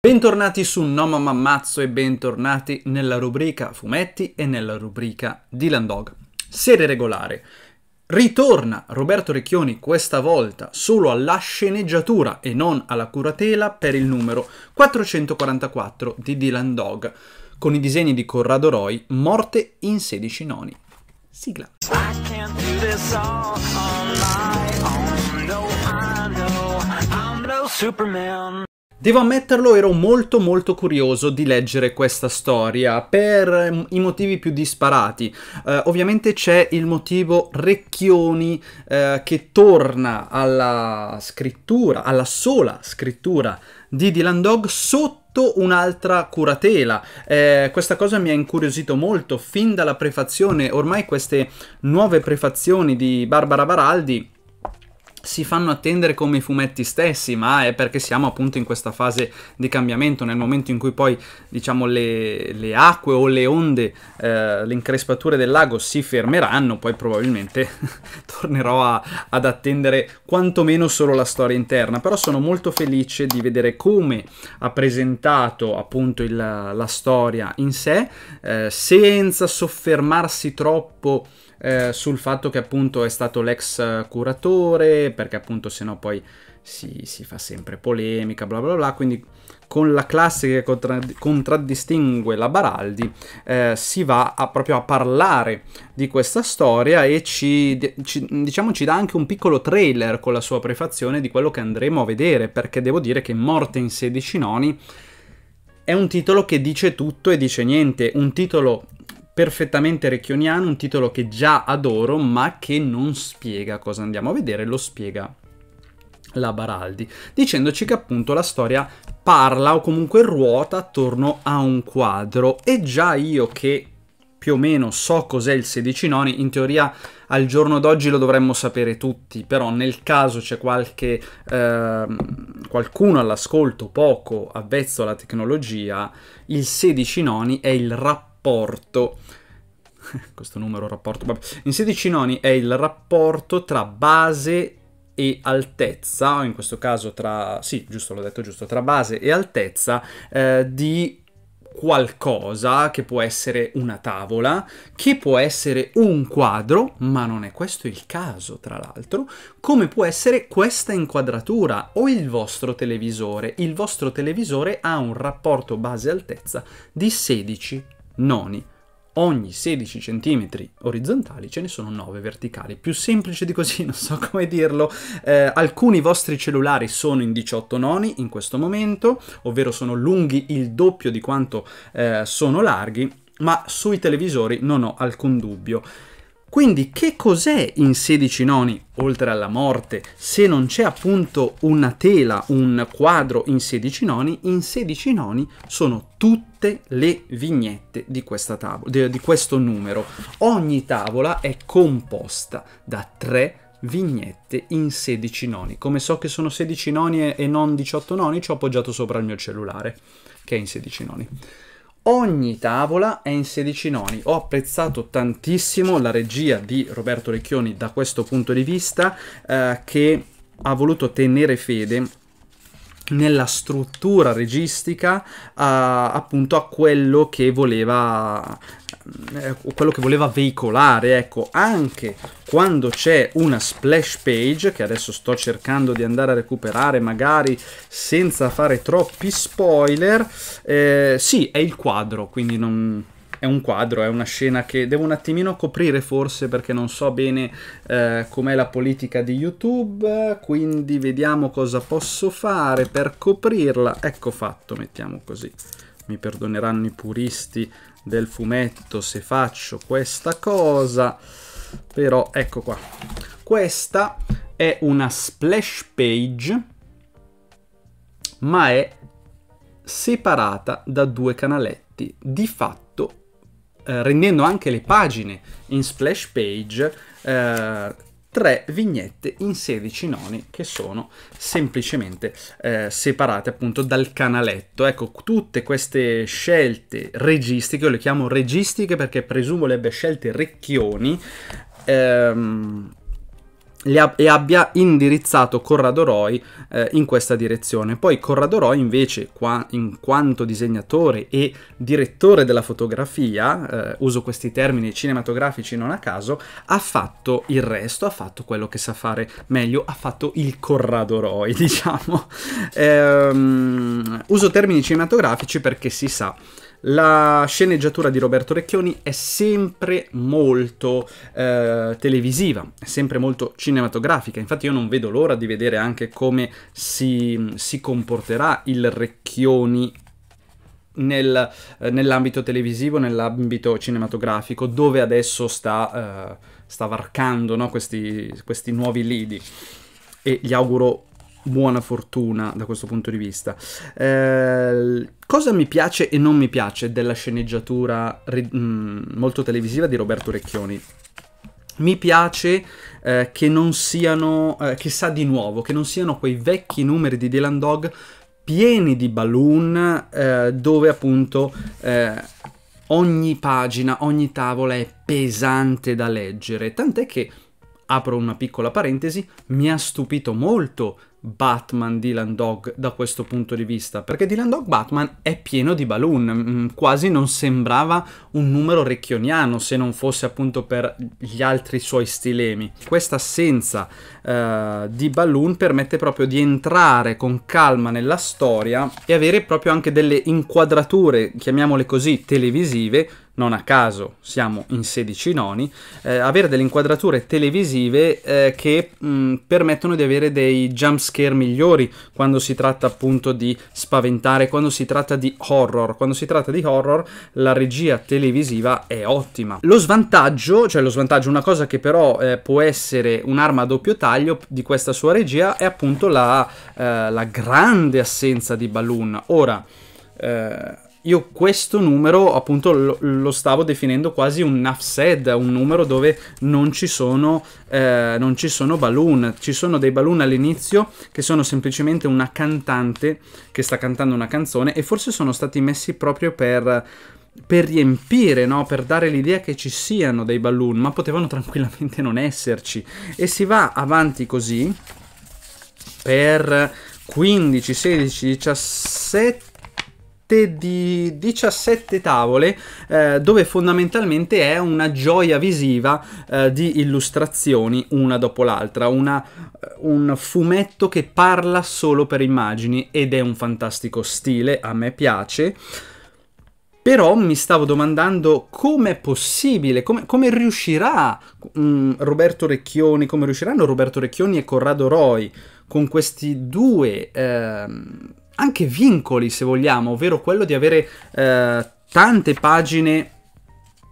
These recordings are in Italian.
Bentornati su No Mamma Ammazzo e bentornati nella rubrica fumetti e nella rubrica Dylan Dog. Serie regolare. Ritorna Roberto Recchioni questa volta solo alla sceneggiatura e non alla curatela per il numero 444 di Dylan Dog con i disegni di Corrado Roy Morte in 16 noni. Sigla. Oh, Superman Devo ammetterlo, ero molto molto curioso di leggere questa storia per ehm, i motivi più disparati. Eh, ovviamente c'è il motivo Recchioni eh, che torna alla scrittura, alla sola scrittura di Dylan Dog sotto un'altra curatela. Eh, questa cosa mi ha incuriosito molto fin dalla prefazione, ormai queste nuove prefazioni di Barbara Baraldi si fanno attendere come i fumetti stessi, ma è perché siamo appunto in questa fase di cambiamento, nel momento in cui poi diciamo le, le acque o le onde, eh, le increspature del lago si fermeranno, poi probabilmente tornerò a, ad attendere quantomeno solo la storia interna, però sono molto felice di vedere come ha presentato appunto il, la storia in sé, eh, senza soffermarsi troppo eh, sul fatto che appunto è stato l'ex curatore, perché appunto sennò poi si, si, fa sempre polemica, bla bla bla, quindi con la classe che contra contraddistingue la Baraldi eh, si va a, proprio a parlare di questa storia e ci, ci, diciamo, ci dà anche un piccolo trailer con la sua prefazione di quello che andremo a vedere, perché devo dire che Morte in 16 noni è un titolo che dice tutto e dice niente, un titolo perfettamente recchioniano, un titolo che già adoro ma che non spiega cosa andiamo a vedere, lo spiega la Baraldi, dicendoci che appunto la storia parla o comunque ruota attorno a un quadro e già io che più o meno so cos'è il 16 noni, in teoria al giorno d'oggi lo dovremmo sapere tutti, però nel caso c'è qualche eh, qualcuno all'ascolto poco avvezzo alla tecnologia, il 16 noni è il rapporto rapporto questo numero rapporto vabbè. in 16 noni è il rapporto tra base e altezza, in questo caso tra, sì, giusto, l'ho detto giusto, tra base e altezza eh, di qualcosa che può essere una tavola, che può essere un quadro, ma non è questo il caso tra l'altro, come può essere questa inquadratura o il vostro televisore. Il vostro televisore ha un rapporto base-altezza di 16 noni, ogni 16 cm orizzontali ce ne sono 9 verticali. Più semplice di così, non so come dirlo. Eh, alcuni vostri cellulari sono in 18 noni in questo momento, ovvero sono lunghi il doppio di quanto eh, sono larghi, ma sui televisori non ho alcun dubbio. Quindi che cos'è in 16 noni, oltre alla morte, se non c'è appunto una tela, un quadro in 16 noni, in 16 noni sono tutte le vignette di, tavola, di questo numero. Ogni tavola è composta da tre vignette in 16 noni. Come so che sono 16 noni e non 18 noni, ci ho appoggiato sopra il mio cellulare, che è in 16 noni. Ogni tavola è in 16 noni. Ho apprezzato tantissimo la regia di Roberto Recchioni da questo punto di vista eh, che ha voluto tenere fede nella struttura registica a, appunto a quello che voleva eh, quello che voleva veicolare ecco anche quando c'è una splash page che adesso sto cercando di andare a recuperare magari senza fare troppi spoiler eh, sì è il quadro quindi non è un quadro, è una scena che devo un attimino coprire forse perché non so bene eh, com'è la politica di YouTube, quindi vediamo cosa posso fare per coprirla. Ecco fatto, mettiamo così. Mi perdoneranno i puristi del fumetto se faccio questa cosa, però ecco qua. Questa è una splash page, ma è separata da due canaletti. Di fatto eh, rendendo anche le pagine in splash page eh, tre vignette in 16 noni che sono semplicemente eh, separate appunto dal canaletto. Ecco, tutte queste scelte registiche, io le chiamo registiche perché presumo le abbia scelte Recchioni, ehm, e abbia indirizzato Corrado Roy eh, in questa direzione. Poi Corrado Roy invece, qua, in quanto disegnatore e direttore della fotografia, eh, uso questi termini cinematografici non a caso, ha fatto il resto, ha fatto quello che sa fare meglio, ha fatto il Corrado Roy, diciamo. Ehm, uso termini cinematografici perché si sa la sceneggiatura di Roberto Recchioni è sempre molto eh, televisiva, è sempre molto cinematografica, infatti io non vedo l'ora di vedere anche come si, si comporterà il Recchioni nel, eh, nell'ambito televisivo, nell'ambito cinematografico, dove adesso sta, eh, sta varcando no? questi, questi nuovi lidi. E gli auguro buona fortuna da questo punto di vista. Eh, cosa mi piace e non mi piace della sceneggiatura mm, molto televisiva di Roberto Recchioni? Mi piace eh, che non siano, eh, che sa di nuovo, che non siano quei vecchi numeri di Dylan Dog pieni di balloon eh, dove appunto eh, ogni pagina, ogni tavola è pesante da leggere, tant'è che apro una piccola parentesi, mi ha stupito molto Batman Dylan Dog da questo punto di vista, perché Dylan Dog Batman è pieno di balloon, mm, quasi non sembrava un numero recchioniano se non fosse appunto per gli altri suoi stilemi. Questa assenza eh, di balloon permette proprio di entrare con calma nella storia e avere proprio anche delle inquadrature, chiamiamole così, televisive non a caso siamo in 16 noni, eh, avere delle inquadrature televisive eh, che mh, mm, permettono di avere dei jump scare migliori quando si tratta appunto di spaventare, quando si tratta di horror. Quando si tratta di horror la regia televisiva è ottima. Lo svantaggio, cioè lo svantaggio, una cosa che però eh, può essere un'arma a doppio taglio di questa sua regia è appunto la, eh, la grande assenza di Balloon. Ora, eh, io questo numero appunto lo, lo stavo definendo quasi un NAFSED, un numero dove non ci sono, eh, non ci sono balloon, ci sono dei balloon all'inizio che sono semplicemente una cantante che sta cantando una canzone e forse sono stati messi proprio per, per riempire, no? per dare l'idea che ci siano dei balloon, ma potevano tranquillamente non esserci. E si va avanti così per 15, 16, 17 di 17 tavole eh, dove fondamentalmente è una gioia visiva eh, di illustrazioni una dopo l'altra, una, eh, un fumetto che parla solo per immagini ed è un fantastico stile, a me piace. Però mi stavo domandando com'è possibile, come, come riuscirà um, Roberto Recchioni, come riusciranno Roberto Recchioni e Corrado Roy con questi due ehm, anche vincoli, se vogliamo, ovvero quello di avere eh, tante pagine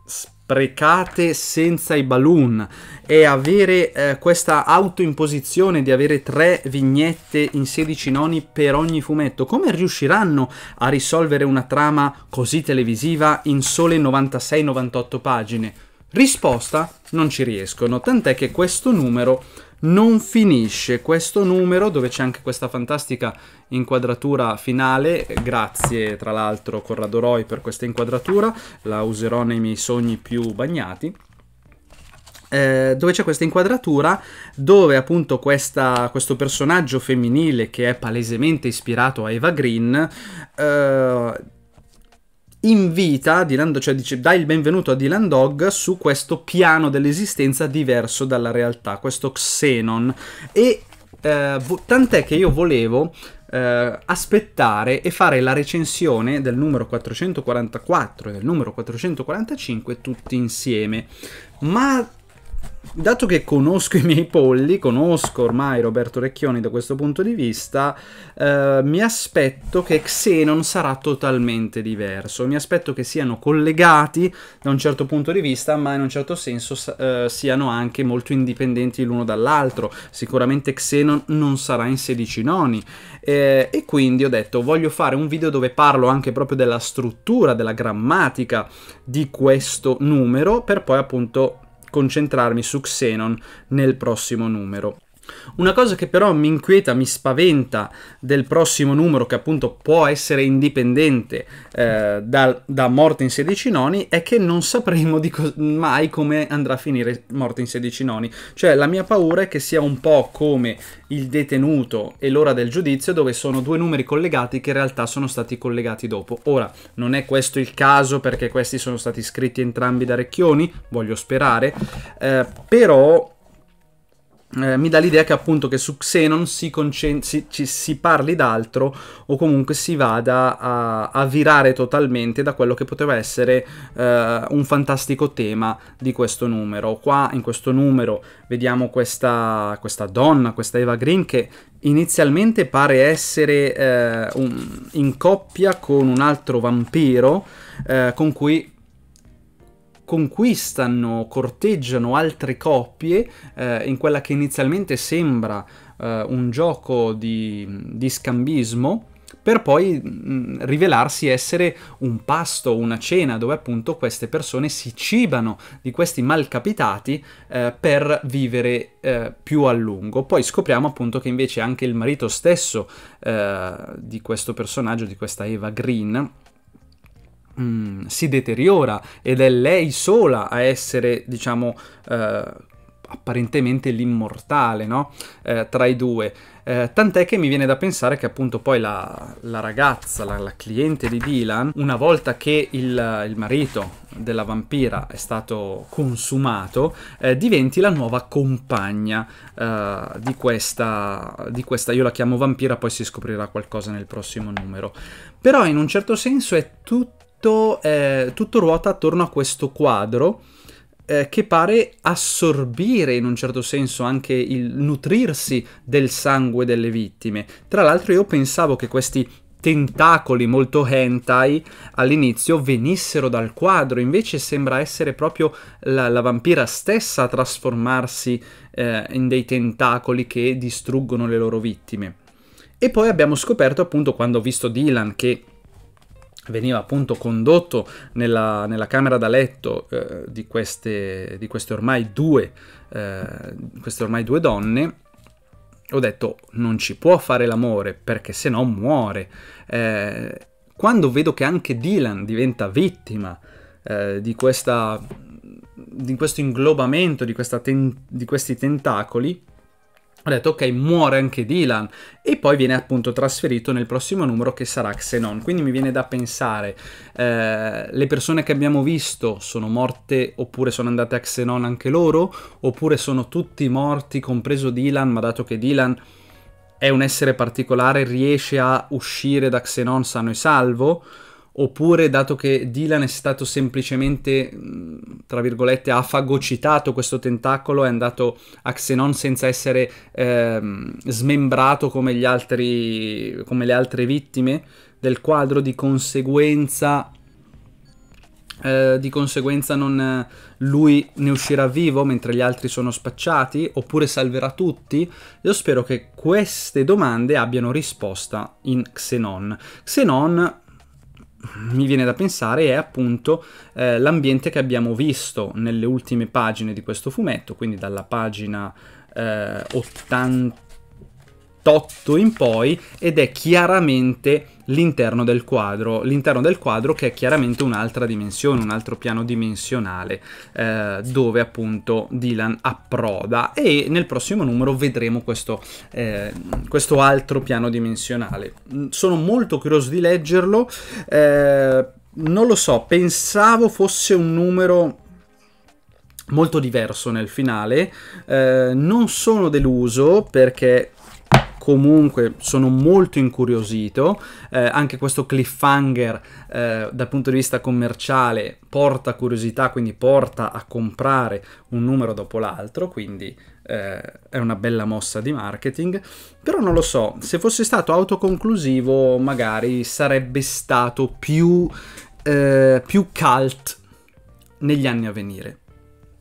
sprecate senza i balloon e avere eh, questa autoimposizione di avere tre vignette in 16 noni per ogni fumetto. Come riusciranno a risolvere una trama così televisiva in sole 96-98 pagine? Risposta: non ci riescono, tant'è che questo numero non finisce questo numero dove c'è anche questa fantastica inquadratura finale grazie tra l'altro Corrado Roy per questa inquadratura la userò nei miei sogni più bagnati eh, dove c'è questa inquadratura dove appunto questa, questo personaggio femminile che è palesemente ispirato a Eva Green eh, invita Dylan, cioè dice dai il benvenuto a Dylan Dog su questo piano dell'esistenza diverso dalla realtà, questo Xenon. E eh, tant'è che io volevo eh, aspettare e fare la recensione del numero 444 e del numero 445 tutti insieme. Ma dato che conosco i miei polli, conosco ormai Roberto Recchioni da questo punto di vista, eh, mi aspetto che Xenon sarà totalmente diverso. Mi aspetto che siano collegati da un certo punto di vista, ma in un certo senso eh, siano anche molto indipendenti l'uno dall'altro. Sicuramente Xenon non sarà in 16 noni. Eh, e quindi ho detto voglio fare un video dove parlo anche proprio della struttura, della grammatica di questo numero per poi appunto concentrarmi su Xenon nel prossimo numero. Una cosa che però mi inquieta, mi spaventa del prossimo numero, che appunto può essere indipendente eh, da, da, Morte in 16 noni, è che non sapremo co mai come andrà a finire Morte in 16 noni. Cioè la mia paura è che sia un po' come Il detenuto e l'ora del giudizio, dove sono due numeri collegati che in realtà sono stati collegati dopo. Ora, non è questo il caso perché questi sono stati scritti entrambi da Recchioni, voglio sperare, eh, però eh, mi dà l'idea che appunto che su Xenon si, si, ci, si parli d'altro o comunque si vada a, a, virare totalmente da quello che poteva essere eh, un fantastico tema di questo numero. Qua in questo numero vediamo questa, questa donna, questa Eva Green che inizialmente pare essere eh, un, in coppia con un altro vampiro eh, con cui conquistano, corteggiano altre coppie eh, in quella che inizialmente sembra eh, un gioco di, di scambismo per poi mh, mm, rivelarsi essere un pasto, una cena, dove appunto queste persone si cibano di questi malcapitati eh, per vivere eh, più a lungo. Poi scopriamo appunto che invece anche il marito stesso eh, di questo personaggio, di questa Eva Green, mh, mm, si deteriora ed è lei sola a essere, diciamo, eh, apparentemente l'immortale, no? eh, tra i due. Eh, tant'è che mi viene da pensare che appunto poi la, la ragazza, la, la, cliente di Dylan, una volta che il, il marito della vampira è stato consumato, eh, diventi la nuova compagna eh, di, questa, di questa, io la chiamo vampira, poi si scoprirà qualcosa nel prossimo numero. Però in un certo senso è tutto tutto, eh, tutto ruota attorno a questo quadro eh, che pare assorbire in un certo senso anche il nutrirsi del sangue delle vittime. Tra l'altro io pensavo che questi tentacoli molto hentai all'inizio venissero dal quadro, invece sembra essere proprio la, la vampira stessa a trasformarsi eh, in dei tentacoli che distruggono le loro vittime. E poi abbiamo scoperto appunto quando ho visto Dylan che veniva appunto condotto nella, nella camera da letto eh, di, queste, di queste, ormai due, eh, queste ormai due donne, ho detto non ci può fare l'amore perché se no muore. Eh, quando vedo che anche Dylan diventa vittima eh, di, questa, di, questo inglobamento, di, ten, di questi tentacoli, ho detto ok muore anche Dylan e poi viene appunto trasferito nel prossimo numero che sarà Xenon quindi mi viene da pensare eh, le persone che abbiamo visto sono morte oppure sono andate a Xenon anche loro oppure sono tutti morti compreso Dylan ma dato che Dylan è un essere particolare riesce a uscire da Xenon sano e salvo oppure dato che Dylan è stato semplicemente, mm, tra virgolette, ha fagocitato questo tentacolo, è andato a Xenon senza essere ehm, smembrato come, gli altri, come le altre vittime del quadro, di conseguenza... Eh, di conseguenza non, eh, lui ne uscirà vivo mentre gli altri sono spacciati oppure salverà tutti? Io spero che queste domande abbiano risposta in Xenon. Xenon mi viene da pensare è appunto eh, l'ambiente che abbiamo visto nelle ultime pagine di questo fumetto, quindi dalla pagina eh, 80 28 in poi ed è chiaramente l'interno del quadro, l'interno del quadro che è chiaramente un'altra dimensione, un altro piano dimensionale eh, dove appunto Dylan approda e nel prossimo numero vedremo questo, eh, questo altro piano dimensionale. Mm, sono molto curioso di leggerlo, eh, non lo so, pensavo fosse un numero molto diverso nel finale, eh, non sono deluso perché comunque sono molto incuriosito, eh, anche questo cliffhanger eh, dal punto di vista commerciale porta curiosità, quindi porta a comprare un numero dopo l'altro, quindi eh, è una bella mossa di marketing, però non lo so, se fosse stato autoconclusivo magari sarebbe stato più, eh, più cult negli anni a venire.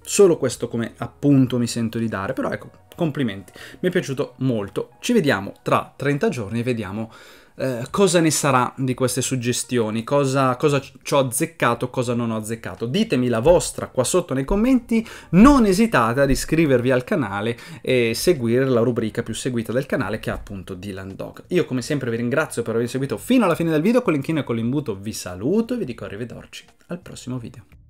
Solo questo come appunto mi sento di dare, però ecco, complimenti, mi è piaciuto molto. Ci vediamo tra 30 giorni e vediamo eh, cosa ne sarà di queste suggestioni, cosa, cosa ci ho azzeccato, cosa non ho azzeccato. Ditemi la vostra qua sotto nei commenti, non esitate ad iscrivervi al canale e seguire la rubrica più seguita del canale che è appunto Dylan Dog. Io come sempre vi ringrazio per aver seguito fino alla fine del video, con l'inchino e con l'imbuto vi saluto e vi dico arrivederci al prossimo video.